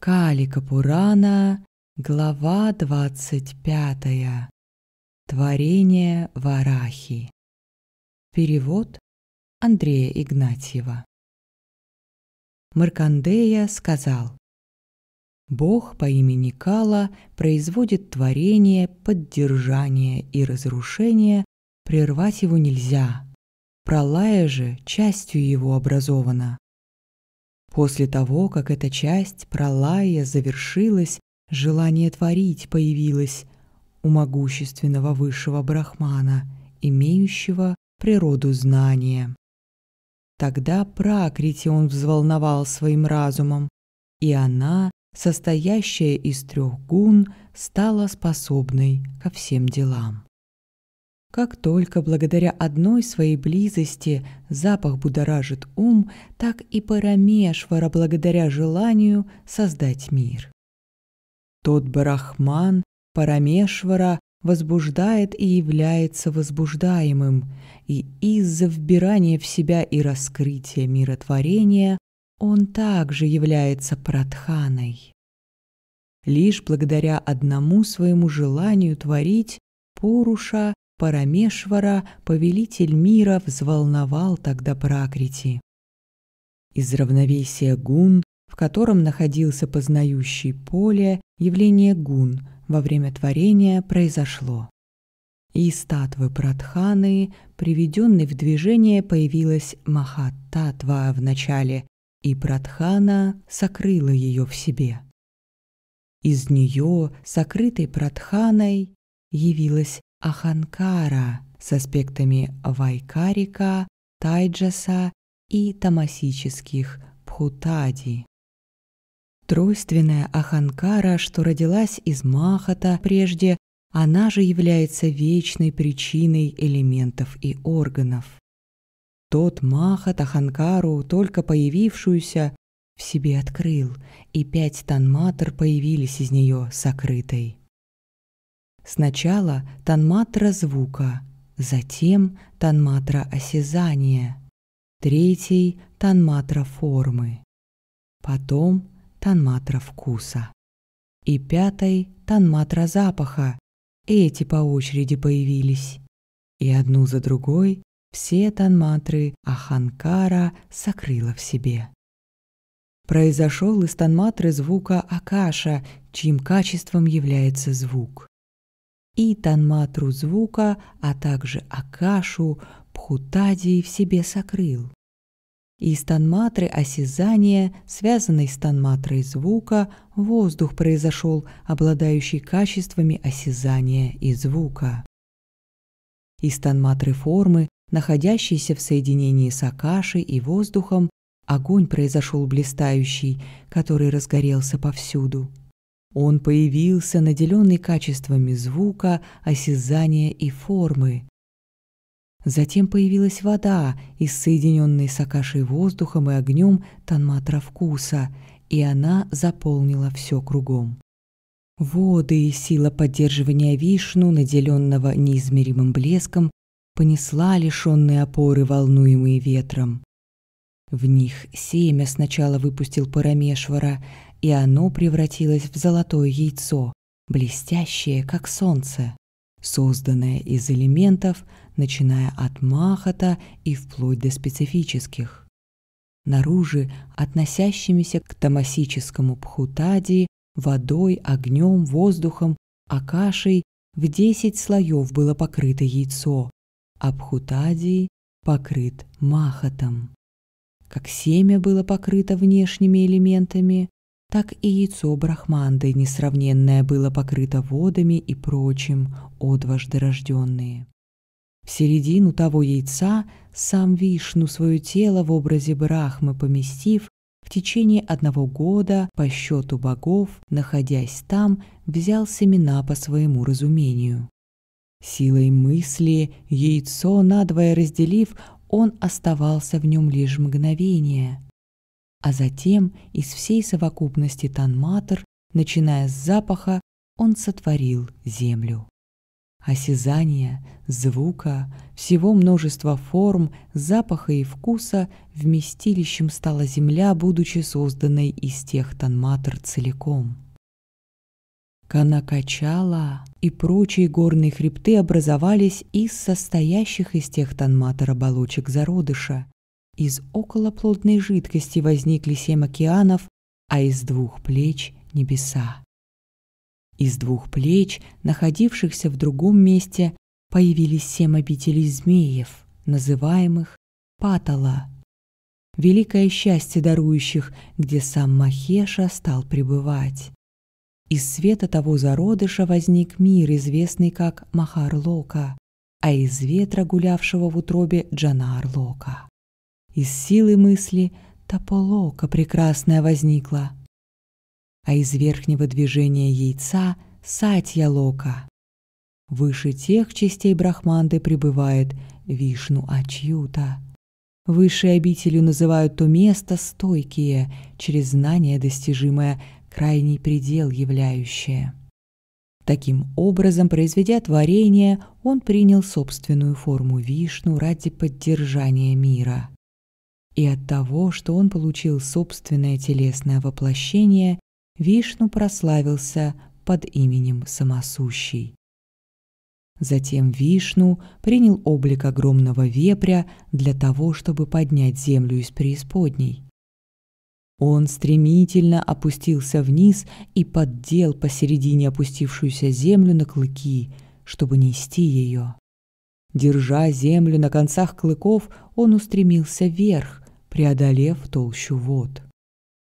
Калика Пурана, глава 25. Творение Варахи. Перевод Андрея Игнатьева. Маркандея сказал, «Бог по имени Кала производит творение, поддержание и разрушение, прервать его нельзя. Пролая же частью его образована. После того, как эта часть пролая завершилась, желание творить появилось у могущественного высшего брахмана, имеющего природу знания. Тогда Пракрити он взволновал своим разумом, и она, состоящая из трех гун, стала способной ко всем делам. Как только благодаря одной своей близости запах будоражит ум, так и Парамешвара благодаря желанию создать мир. Тот Брахман, Парамешвара, возбуждает и является возбуждаемым, и из-за вбирания в себя и раскрытия миротворения он также является пратханой. Лишь благодаря одному своему желанию творить Пуруша Парамешвара, повелитель мира, взволновал тогда Пракрити. Из равновесия гун, в котором находился познающий поле, явление гун во время творения произошло. И из статвы Пратханы, приведенной в движение, появилась Махаттатва в начале, и Пратхана сокрыла ее в себе. Из нее, сокрытой Пратханой, явилась Аханкара с аспектами Вайкарика, Тайджаса и тамасических Пхутади. Тройственная Аханкара, что родилась из Махата прежде, она же является вечной причиной элементов и органов. Тот Махат Аханкару, только появившуюся, в себе открыл, и пять танматр появились из нее сокрытой. Сначала танматра звука, затем танматра осязания, третий – танматра формы, потом танматра вкуса и пятый танматра запаха. Эти по очереди появились. И одну за другой все танматры Аханкара сокрыла в себе. Произошел из танматры звука Акаша, чьим качеством является звук и танматру звука, а также акашу, пхутади в себе сокрыл. Из танматры осязания, связанной с танматрой звука, воздух произошел, обладающий качествами осязания и звука. Из танматры формы, находящейся в соединении с акашей и воздухом, огонь произошел блистающий, который разгорелся повсюду. Он появился, наделенный качествами звука, осязания и формы. Затем появилась вода, из соединенной с Акашей воздухом и огнем танматра вкуса, и она заполнила все кругом. Воды и сила поддерживания Вишну, наделенного неизмеримым блеском, понесла лишенные опоры, волнуемые ветром. В них семя сначала выпустил Парамешвара, и оно превратилось в золотое яйцо, блестящее, как солнце, созданное из элементов, начиная от махота и вплоть до специфических. Наружи, относящимися к тамасическому пхутади, водой, огнем, воздухом, акашей, в десять слоев было покрыто яйцо, а пхутади покрыт махотом. Как семя было покрыто внешними элементами, так и яйцо Брахманды несравненное было покрыто водами и прочим, одважды рожденные. В середину того яйца сам Вишну свое тело в образе Брахмы поместив, в течение одного года, по счету богов, находясь там, взял семена по своему разумению. Силой мысли, яйцо надвое разделив, он оставался в нем лишь мгновение – а затем из всей совокупности танматор, начиная с запаха, он сотворил землю. Осязания, звука, всего множества форм, запаха и вкуса вместилищем стала земля, будучи созданной из тех танматор целиком. Канакачала и прочие горные хребты образовались из состоящих из тех танматор оболочек зародыша, из околоплодной жидкости возникли семь океанов, а из двух плеч — небеса. Из двух плеч, находившихся в другом месте, появились семь обителей змеев, называемых Патала. Великое счастье дарующих, где сам Махеша стал пребывать. Из света того зародыша возник мир, известный как Махарлока, а из ветра, гулявшего в утробе Джанарлока. Из силы мысли тополока прекрасная возникла, а из верхнего движения яйца сатья лока. Выше тех частей Брахманды пребывает Вишну Ачьюта. Высшей обителю называют то место стойкие, через знание достижимое, крайний предел являющее. Таким образом, произведя творение, он принял собственную форму Вишну ради поддержания мира и от того, что он получил собственное телесное воплощение, Вишну прославился под именем Самосущий. Затем Вишну принял облик огромного вепря для того, чтобы поднять землю из преисподней. Он стремительно опустился вниз и поддел посередине опустившуюся землю на клыки, чтобы нести ее. Держа землю на концах клыков, он устремился вверх, преодолев толщу вод.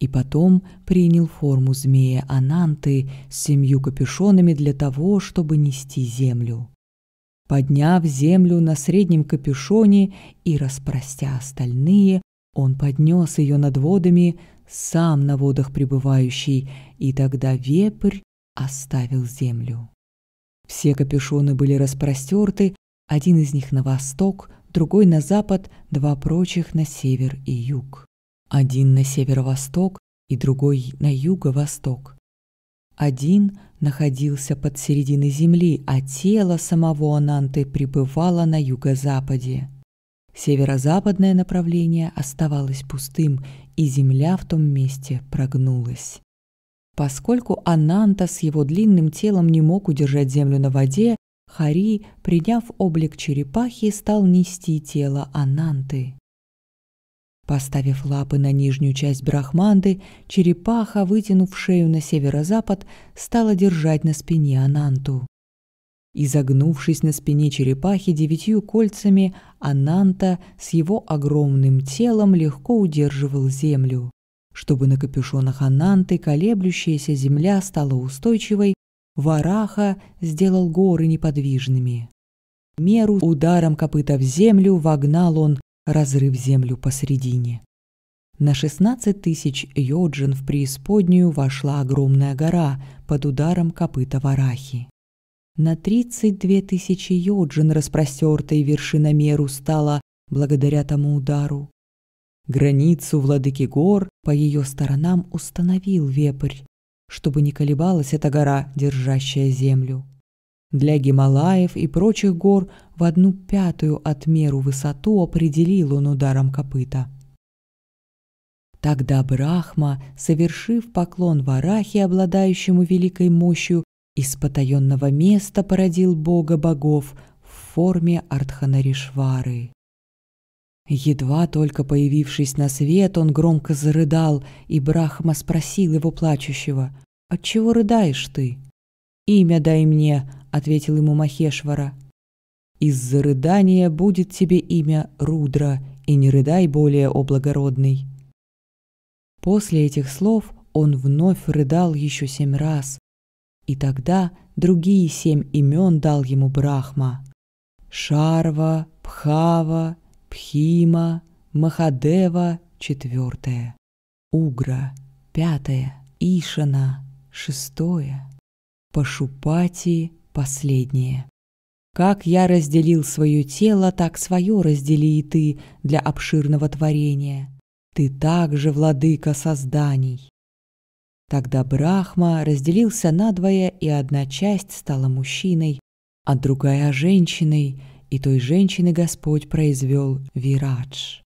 И потом принял форму змея Ананты с семью капюшонами для того, чтобы нести землю. Подняв землю на среднем капюшоне и распростя остальные, он поднес ее над водами, сам на водах пребывающий, и тогда вепрь оставил землю. Все капюшоны были распростерты, один из них на восток, другой на запад, два прочих на север и юг. Один на северо-восток и другой на юго-восток. Один находился под серединой земли, а тело самого Ананты пребывало на юго-западе. Северо-западное направление оставалось пустым, и земля в том месте прогнулась. Поскольку Ананта с его длинным телом не мог удержать землю на воде, Хари, приняв облик черепахи, стал нести тело Ананты. Поставив лапы на нижнюю часть брахманды, черепаха, вытянув шею на северо-запад, стала держать на спине Ананту. Изогнувшись на спине черепахи девятью кольцами, Ананта с его огромным телом легко удерживал землю. Чтобы на капюшонах Ананты колеблющаяся земля стала устойчивой, Вараха сделал горы неподвижными. Меру ударом копыта в землю вогнал он, разрыв землю посередине. На шестнадцать тысяч йоджин в преисподнюю вошла огромная гора под ударом копыта Варахи. На тридцать две тысячи йоджин распростертой вершина меру стала благодаря тому удару. Границу владыки гор по ее сторонам установил вепрь, чтобы не колебалась эта гора, держащая землю. Для Гималаев и прочих гор в одну пятую отмеру высоту определил он ударом копыта. Тогда Брахма, совершив поклон Варахе, обладающему великой мощью, из потаенного места породил бога богов в форме Артханаришвары. Едва только появившись на свет, он громко зарыдал, и Брахма спросил его плачущего, «Отчего рыдаешь ты?» «Имя дай мне», — ответил ему Махешвара. «Из-за рыдания будет тебе имя Рудра, и не рыдай более, о благородный». После этих слов он вновь рыдал еще семь раз, и тогда другие семь имен дал ему Брахма. Шарва, Пхава, Пхима, Махадева – четвертое, Угра – пятое, Ишана – шестое, Пашупати – последнее. Как я разделил свое тело, так свое раздели и ты для обширного творения. Ты также владыка созданий. Тогда Брахма разделился надвое, и одна часть стала мужчиной, а другая – женщиной – и той женщины Господь произвел вирадж.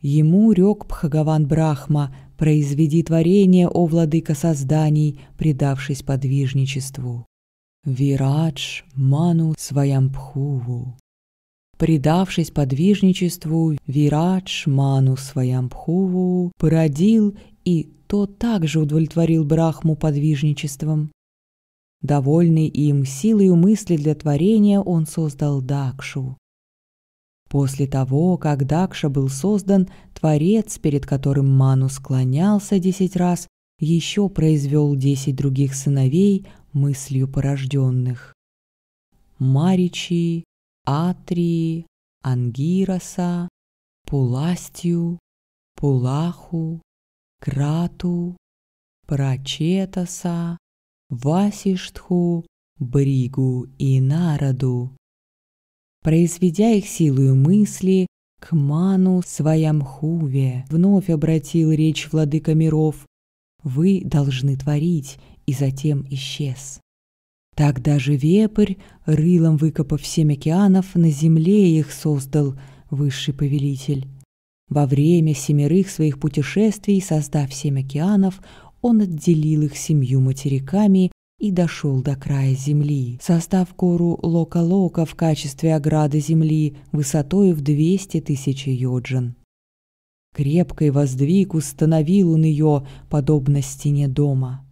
Ему рёк Пхагаван Брахма «Произведи творение, о владыка созданий, предавшись подвижничеству». Вирадж Ману Своямпхуву. Предавшись подвижничеству, Вирадж Ману Своямпхуву породил, и то также удовлетворил Брахму подвижничеством. Довольный им силой мысли для творения, он создал Дакшу. После того, как Дакша был создан, Творец, перед которым Ману склонялся десять раз, еще произвел десять других сыновей, мыслью порожденных. Маричи, Атрии, Ангираса, Пуластью, Пулаху, Крату, Прачетаса, Васиштху, Бригу и народу, Произведя их силою мысли, к Ману Своямхуве вновь обратил речь владыка миров. «Вы должны творить», и затем исчез. Так даже вепрь, рылом выкопав семь океанов, на земле их создал высший повелитель. Во время семерых своих путешествий, создав семь океанов, он отделил их семью материками и дошел до края земли, состав гору Лока-Лока в качестве ограды земли высотою в 200 тысяч йоджин. Крепкой воздвиг установил он ее, подобно стене дома.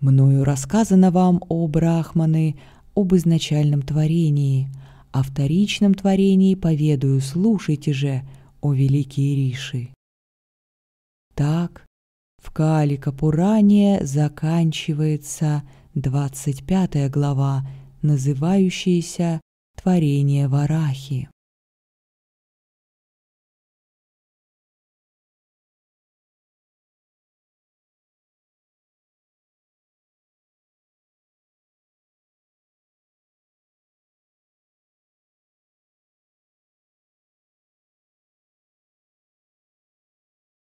Мною рассказано вам, о брахманы, об изначальном творении, о вторичном творении поведаю, слушайте же, о великие риши. Так в Каали-Капуране заканчивается 25 глава, называющаяся «Творение Варахи».